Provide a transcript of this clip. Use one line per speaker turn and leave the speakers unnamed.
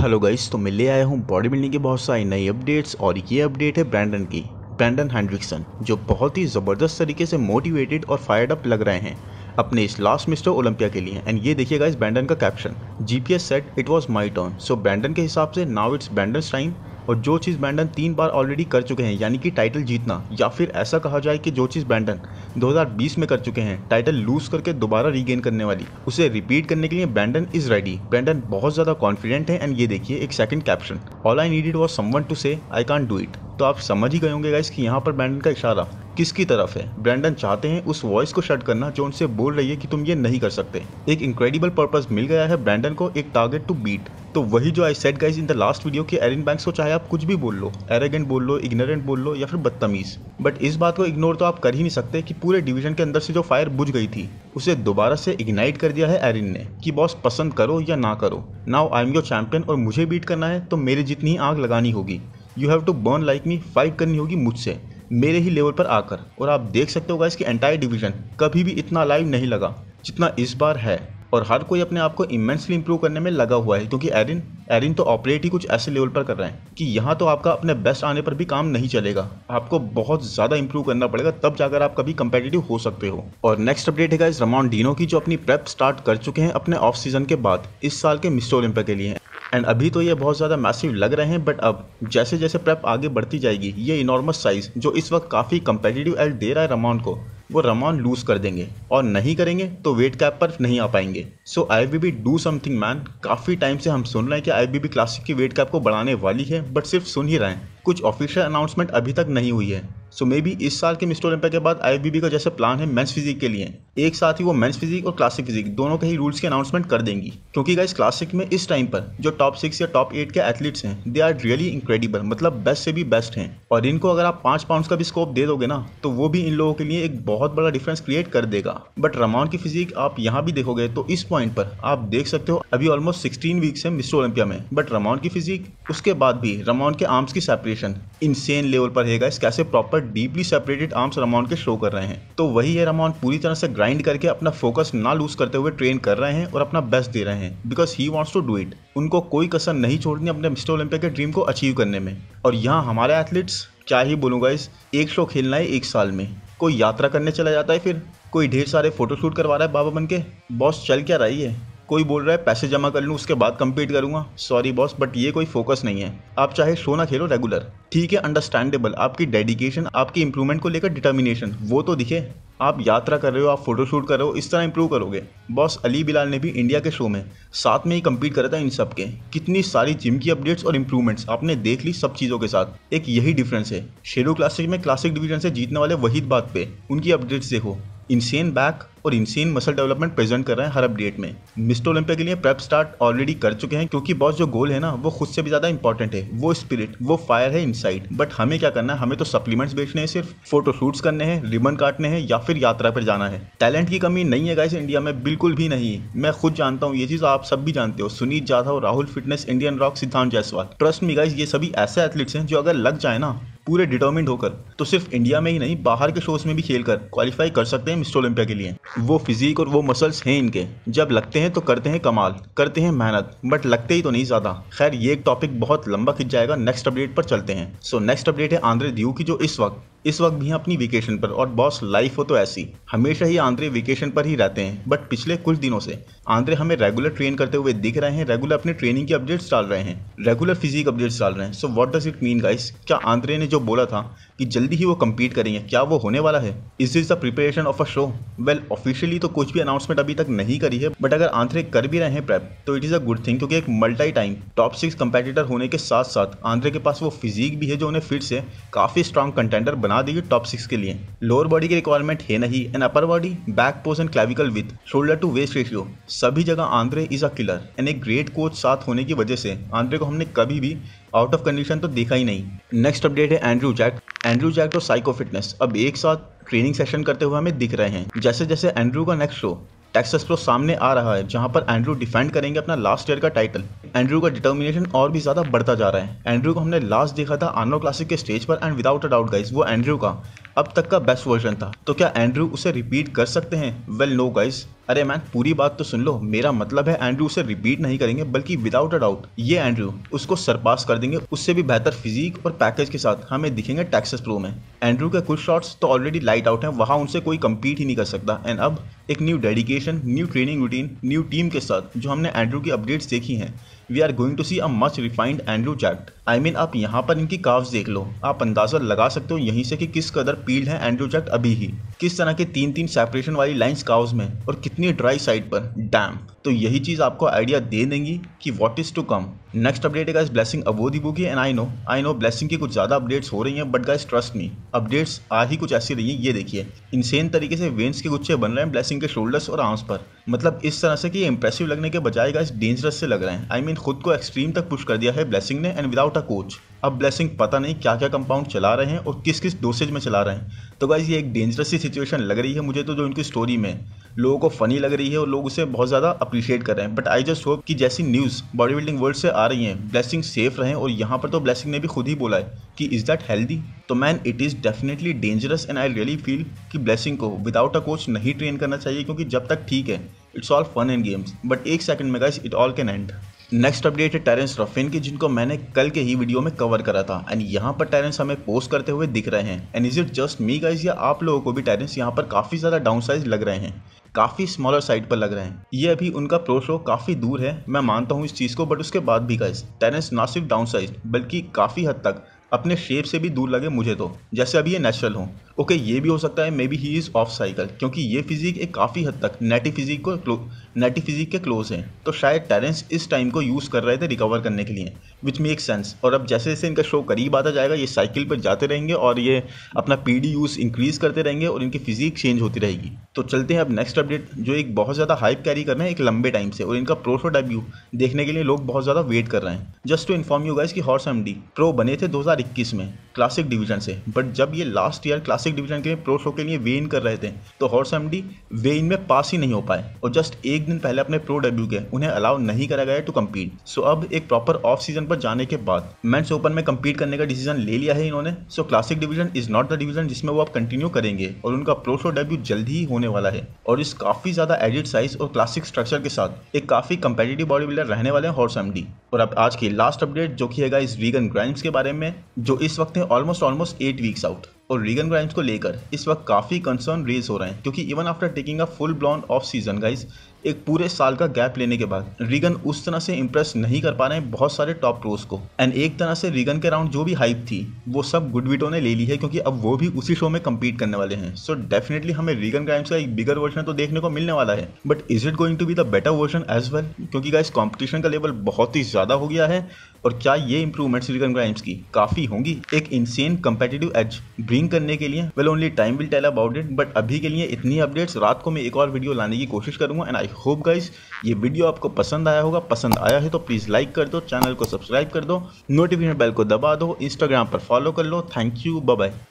hello guys तो मैं ले आया हूँ बॉडी बिल्डिंग की बहुत सारी नई अपडेट्स और ये अपडेट है ब्रैंडन की ब्रैंडन हैंडविक्सन जो बहुत ही ज़बरदस्त तरीके से मोटिवेटेड और फायर्ड अप लग रहे हैं अपने इस लास्ट मिस्टर ओलंपिया के लिए एंड ये देखिएगा इस ब्रैंडन का caption GPS set it was my turn so Brandon के हिसाब से नाउ इट्स ब्रैंडन टाइम और जो चीज़ बैंडन तीन बार ऑलरेडी कर चुके हैं यानी कि टाइटल जीतना या फिर ऐसा कहा जाए कि जो चीज़ बैंडन 2020 में कर चुके हैं टाइटल लूज करके दोबारा रीगेन करने वाली उसे रिपीट करने के लिए बैंडन इज रेडी बैंडन बहुत ज़्यादा कॉन्फिडेंट है एंड ये देखिए एक second caption all I needed was someone to say I can't do it तो आप समझ ही गए होंगे गाइस कि यहाँ पर बैंडन का इशारा किसकी तरफ है ब्रैंडन चाहते हैं उस वॉइस को शट करना जो उनसे बोल रही है कि तुम ये नहीं कर सकते एक इंक्रेडिबल पर्पज मिल गया है ब्रैंडन को एक टारगेट टू बीट तो वही जो I said guys in the last video कि एरिन बैंक्स को चाहे आप कुछ भी बोल लो एरेगेंट बोल लो इग्नोरेंट बोल लो या फिर बदतमीज बट इस बात को इग्नोर तो आप कर ही नहीं सकते कि पूरे डिवीजन के अंदर से जो फायर बुझ गई थी उसे दोबारा से इग्नाइट कर दिया है एरिन ने कि बॉस पसंद करो या ना करो now I am your champion और मुझे बीट करना है तो मेरी जितनी आग लगानी होगी you have to burn like me fight करनी होगी मुझसे मेरे ही लेवल पर आकर और आप देख सकते होगा इसकी एंटायर डिवीजन कभी भी इतना लाइव नहीं लगा जितना इस बार है और हर कोई अपने आप को इमेंसली इंप्रूव करने में लगा हुआ है क्योंकि एरिन एरिन तो ऑपरेट ही कुछ ऐसे लेवल पर कर रहे हैं कि यहाँ तो आपका अपने बेस्ट आने पर भी काम नहीं चलेगा आपको बहुत ज़्यादा इंप्रूव करना पड़ेगा तब जाकर आप कभी कंपेटिटिव हो सकते हो और नेक्स्ट अपडेट है इस रमान डीनो की जो अपनी प्रेप स्टार्ट कर चुके हैं अपने ऑफ सीजन के बाद इस साल के मिस्टर ओलंपिया के लिए एंड अभी तो ये बहुत ज़्यादा मैसिव लग रहे हैं बट अब जैसे जैसे प्रेप आगे बढ़ती जाएगी ये इनॉर्मस साइज़ जो इस वक्त काफ़ी कंपेटिटिव एल दे रहा है रमान को वो रमान लूज कर देंगे और नहीं करेंगे तो वेट कैप पर नहीं आ पाएंगे so I B B do something man काफ़ी टाइम से हम सुन रहे हैं कि आई बी बी क्लासिक की वेट कैप को बढ़ाने वाली है बट सिर्फ सुन ही रहे हैं कुछ ऑफिशियल अनाउंसमेंट अभी तक नहीं हुई है सो मे बी इस साल के मिस्टर ओलंपिया के बाद आई का जैसे प्लान है मेंस फिजिक के लिए एक साथ ही वो मेंस फिजिक और क्लासिक फिजिक दोनों के ही रूल्स की अनाउंसमेंट कर देंगी क्योंकि गाइस क्लासिक में इस टाइम पर जो टॉप सिक्स या टॉप एट के एथलीट्स हैं दे आर रियली इंक्रेडिबल मतलब बेस्ट से भी बेस्ट हैं और इनको अगर आप पाँच पाउंड का भी स्कोप दे दोगे ना तो वो भी इन लोगों के लिए एक बहुत बड़ा डिफरेंस क्रिएट कर देगा बट रमान की फिजिक आप यहाँ भी देखोगे तो इस पॉइंट पर आप देख सकते हो अभी ऑलमोस्ट सिक्सटीन वीक्स है मिस्टर ओलंपिया में बट रमान की फिजिक उसके बाद भी रमान के आर्म्स की सेपरेशन इनसेन लेवल पर है गाइस कैसे प्रॉपर पर डीपली सेपरेटेड आर्म्स रमॉन के शो कर रहे हैं तो वही ये रमॉन पूरी तरह से ग्राइंड करके अपना फोकस ना लूज करते हुए ट्रेन कर रहे हैं और अपना बेस्ट दे रहे हैं because he wants to do it उनको कोई कसर नहीं छोड़नी अपने मिस्टर ओलंपिया के ड्रीम को अचीव करने में और यहाँ हमारे एथलीट्स क्या ही बोलूंगा इस एक शो खेलना है एक साल में कोई यात्रा करने चला जाता है फिर कोई ढेर सारे फोटोशूट करवा रहा है बाबा बन के बॉस चल क्या रही है कोई बोल रहा है पैसे जमा कर लूँ उसके बाद कम्पीट करूँगा सॉरी बॉस बट ये कोई फोकस नहीं है आप चाहे शो ना खेलो रेगुलर ठीक है अंडरस्टैंडेबल आपकी डेडिकेशन आपकी इंप्रूवमेंट को लेकर डिटर्मिनेशन वो तो दिखे आप यात्रा कर रहे हो आप फोटोशूट कर रहे हो इस तरह इंप्रूव करोगे बॉस अली बिलाल ने भी इंडिया के शो में साथ में ही कम्पीट करा था इन सब के कितनी सारी जिम की अपडेट्स और इंप्रूवमेंट्स आपने देख ली सब चीज़ों के साथ एक यही डिफरेंस है शेरू क्लासिक में क्लासिक डिवीजन से जीतने वाले वहीद बात पे उनकी अपडेट्स देखो इंसेन बैक और इंसेन मसल डेवलपमेंट प्रेजेंट कर रहे हैं हर अपडेट में मिस्टर ओलंपिया के लिए प्रेप स्टार्ट ऑलरेडी कर चुके हैं क्योंकि बॉस जो गोल है ना वो खुद से भी ज्यादा इंपॉर्टेंट है वो स्पिरिट वो फायर है इनसाइड बट हमें क्या करना है हमें तो सप्लीमेंट्स बेचने हैं सिर्फ फोटो शूट्स करने हैं रिबन काटने हैं या फिर यात्रा पर जाना है टैलेंट की कमी नहीं है गाइस इंडिया में बिल्कुल भी नहीं मैं खुद जानता हूँ ये चीज आप सब भी जानते हो Suneet Jadhav Rahul fitness Indian rock Siddhant Jaiswal trust me guys ये सभी ऐसे एथलीट्स हैं जो अगर लग जाए ना पूरे डिटर्मिंड होकर तो सिर्फ इंडिया में ही नहीं बाहर के शोज में भी खेल कर क्वालिफाई कर सकते हैं मिस्टर ओलंपिया के लिए वो फिजिक और वो मसल्स हैं इनके जब लगते हैं तो करते हैं कमाल करते हैं मेहनत बट लगते ही तो नहीं ज्यादा खैर ये एक टॉपिक बहुत लंबा खिंच जाएगा नेक्स्ट अपडेट पर चलते हैं सो नेक्स्ट अपडेट है आंध्रे दियू की जो इस वक्त इस वक्त भी अपनी वेकेशन पर और बॉस लाइफ हो तो ऐसी हमेशा ही आंद्रे वेकेशन पर ही रहते हैं बट पिछले कुछ दिनों से आंद्रे हमें रेगुलर ट्रेन करते हुए दिख रहे हैं रेगुलर अपने ट्रेनिंग के अपडेट्स डाल रहे हैं रेगुलर फिजिक अपडेट्स डाल रहे हैं so what does it mean guys क्या आंद्रे ने जो बोला था कि जल्दी ही वो कम्पीट करेंगे क्या वो होने वाला है is is the preparation of a show well officially तो कुछ भी अनाउंसमेंट अभी तक नहीं करी है बट अगर आंध्रे कर भी रहे हैं प्रेप तो it is a good thing क्योंकि एक multi time top six competitor होने के साथ साथ आंध्रे के पास वो फिजिक भी है जो उन्हें फिर से काफ़ी स्ट्रॉन्ग कंटेंडर बना देगी टॉप सिक्स के लिए लोअर बॉडी की रिक्वायरमेंट है नहीं and upper body back pose and clavicle with shoulder to waist ratio सभी जगह Andre is a killer and एक ग्रेट कोच साथ होने की वजह से आंध्रे को हमने कभी भी आउट ऑफ कंडीशन तो देखा ही नहीं नेक्स्ट अपडेट है एंड्रू जैक एंड्रू जैक और साइको फिटनेस अब एक साथ ट्रेनिंग सेशन करते हुए हमें दिख रहे हैं जैसे जैसे एंड्रू का नेक्स्ट शो टेक्स प्रो सामने आ रहा है जहां पर एंड्रू डिफेंड करेंगे अपना लास्ट ईयर का टाइटल एंड्रू का डिटर्मिनेशन और भी ज़्यादा बढ़ता जा रहा है एंड्रू को हमने लास्ट देखा था आनो क्लासिक के स्टेज पर and without a doubt guys वो एंड्रू का अब तक का बेस्ट वर्जन था तो क्या एंड्रू उसे रिपीट कर सकते हैं वेल नो गाइज अरे मैन पूरी बात तो सुन लो मेरा मतलब है एंड्रू उसे रिपीट नहीं करेंगे बल्कि विदाउट अ डाउट ये एंड्रू उसको सरपास कर देंगे उससे भी बेहतर फिजिक और पैकेज के साथ हमें हाँ, दिखेंगे टैक्सेस प्रो में एंड्रू के कुछ शॉट्स तो ऑलरेडी लाइट आउट हैं वहाँ उनसे कोई कम्पीट ही नहीं कर सकता एंड अब एक new dedication new training routine new team के साथ जो हमने एंड्रू की अपडेट्स देखी हैं we are going to see a much refined Andrew Jack I mean आप यहाँ पर इनकी काव्स देख लो आप अंदाजा लगा सकते हो यहीं से कि किस कदर पील्ड है एंड्रू जैक्ट अभी ही किस तरह के तीन तीन सेपरेशन वाली लाइन काव्स में और कितनी ड्राई साइड पर डैम तो यही चीज़ आपको आइडिया दे देंगी कि what is to come next update है इस ब्लेसिंग अबोध ही बुकी and I know I know Blessing की कुछ ज़्यादा अपडेट्स हो रही हैं but guys trust me updates आ ही कुछ ऐसी रही हैं ये देखिए इनसेन तरीके से वेंस के गुच्छे बन रहे हैं ब्लेसिंग के शोल्डर्स और आर्म्स पर मतलब इस तरह से कि इंप्रेसिव लगने के बजाय गाइस डेंजरस से लग रहे हैं आई I मीन mean, खुद को एक्सट्रीम तक पुश कर दिया है ब्लेसिंग ने एंड विदाउट अ कोच अब ब्लेसिंग पता नहीं क्या क्या कंपाउंड चला रहे हैं और किस किस डोसेज में चला रहे हैं तो गाइज़ ये एक डेंजरस सी सिचुएशन लग रही है मुझे तो जो इनकी स्टोरी में लोगों को फनी लग रही है और लोग उसे बहुत ज़्यादा अप्रिशिएट कर रहे हैं बट आई जस्ट होप कि जैसी न्यूज़ बॉडी बिल्डिंग वर्ल्ड से आ रही है ब्लेसिंग सेफ रहें और यहाँ पर तो ब्लेसिंग ने भी खुद ही बोला है कि इज़ दैट हेल्दी तो man it is definitely dangerous and I really feel कि ब्लेसिंग को विदाउट अ कोच नहीं ट्रेन करना चाहिए क्योंकि जब तक ठीक है it's all fun and games but एक सेकंड में guys it all can end next update है टेरेंस रफिन की जिनको मैंने कल के ही वीडियो में कवर करा था एंड यहाँ पर टेरेंस हमें पोस्ट करते हुए दिख रहे हैं and is it just me guys या आप लोगों को भी टेरेंस यहाँ पर काफी ज्यादा डाउन साइज लग रहे हैं काफी स्मॉलर साइड पर लग रहे हैं ये अभी उनका प्रो शो काफी दूर है मैं मानता हूँ इस चीज को बट उसके बाद भी गाइज टेरेंस ना सिर्फ डाउन साइज बल्कि काफी हद तक अपने शेप से भी दूर लगे मुझे तो जैसे अभी ये नेचुरल हो ओके ये भी हो सकता है maybe he is off cycle क्योंकि ये फिजिक एक काफ़ी हद तक नेटी फिजिक को नेटी फिजिक के क्लोज हैं तो शायद टेरेंस इस टाइम को यूज़ कर रहे थे रिकवर करने के लिए विच मेक सेंस और अब जैसे जैसे इनका शो करीब आता जाएगा ये साइकिल पर जाते रहेंगे और ये अपना पी डी यूज़ इंक्रीज़ करते रहेंगे और इनकी फिजिक चेंज होती रहेगी तो चलते हैं अब नेक्स्ट अपडेट जो एक बहुत ज़्यादा हाइप कैरी कर रहे हैं एक लंबे टाइम से और इनका प्रोटोटाइप डेब्यू देखने के लिए लोग बहुत ज़्यादा वेट कर रहे हैं just to inform you guys की हॉर्स एम डी प्रो बने थे दो हज़ार इक्कीस में क्लासिक डिवीजन से बट जब ये लास्ट ईयर क्लासिक डिवीजन के लिए प्रो शो के लिए वे इन कर रहे थे तो Horse M D weigh in में पास ही नहीं हो पाए और जस्ट एक दिन पहले अपने प्रो डेब्यू के उन्हें अलाउ नहीं करा गया टू कम्पीट सो अब एक प्रॉपर ऑफ सीजन पर जाने के बाद मेंस ओपन में कम्पीट करने का डिसीजन ले लिया है इन्होंने so classic division is not the division जिसमें वो आप कंटिन्यू करेंगे और उनका प्रो शो डेब्यू जल्द ही होने वाला है और इस काफी ज्यादा एडिट साइज और क्लासिक स्ट्रक्चर के साथ एक काफी कंपेटिटिव बॉडी बिल्डर रहने वाले हैं हॉर्स एम और अब आज की लास्ट अपडेट जो कि है इस रीगन ग्राइम्स के बारे में जो इस वक्त है almost almost eight weeks out और रीगन ग्राइम्स को लेकर इस वक्त काफी कंसर्न रेज हो रहे हैं क्योंकि even after taking a full blown off season guys एक पूरे साल का गैप लेने के बाद रीगन उस तरह से इम्प्रेस नहीं कर पा रहे हैं बहुत सारे टॉप प्रोज को एंड एक तरह से रीगन के राउंड जो भी हाइप थी वो सब गुडविटो ने ले ली है क्योंकि अब वो भी उसी शो में कम्पीट करने वाले हैं सो so डेफिनेटली हमें रीगन क्राइम्स का एक बिगर वर्जन तो देखने को मिलने वाला है but is it going to be the better version as well क्योंकि गाइस कॉम्पिटिशन का लेवल बहुत ही ज़्यादा हो गया है और क्या ये इंप्रूवमेंट्स रिकन क्राइम्स की काफ़ी होंगी एक इंसेन कम्पेटिटिव एज ब्रिंग करने के लिए well only time will tell about it but अभी के लिए इतनी अपडेट्स रात को मैं एक और वीडियो लाने की कोशिश करूंगा एंड आई होप गाइज ये वीडियो आपको पसंद आया होगा पसंद आया है तो प्लीज़ लाइक कर दो चैनल को सब्सक्राइब कर दो नोटिफिकेशन बेल को दबा दो इंस्टाग्राम पर फॉलो कर लो थैंक यू बाय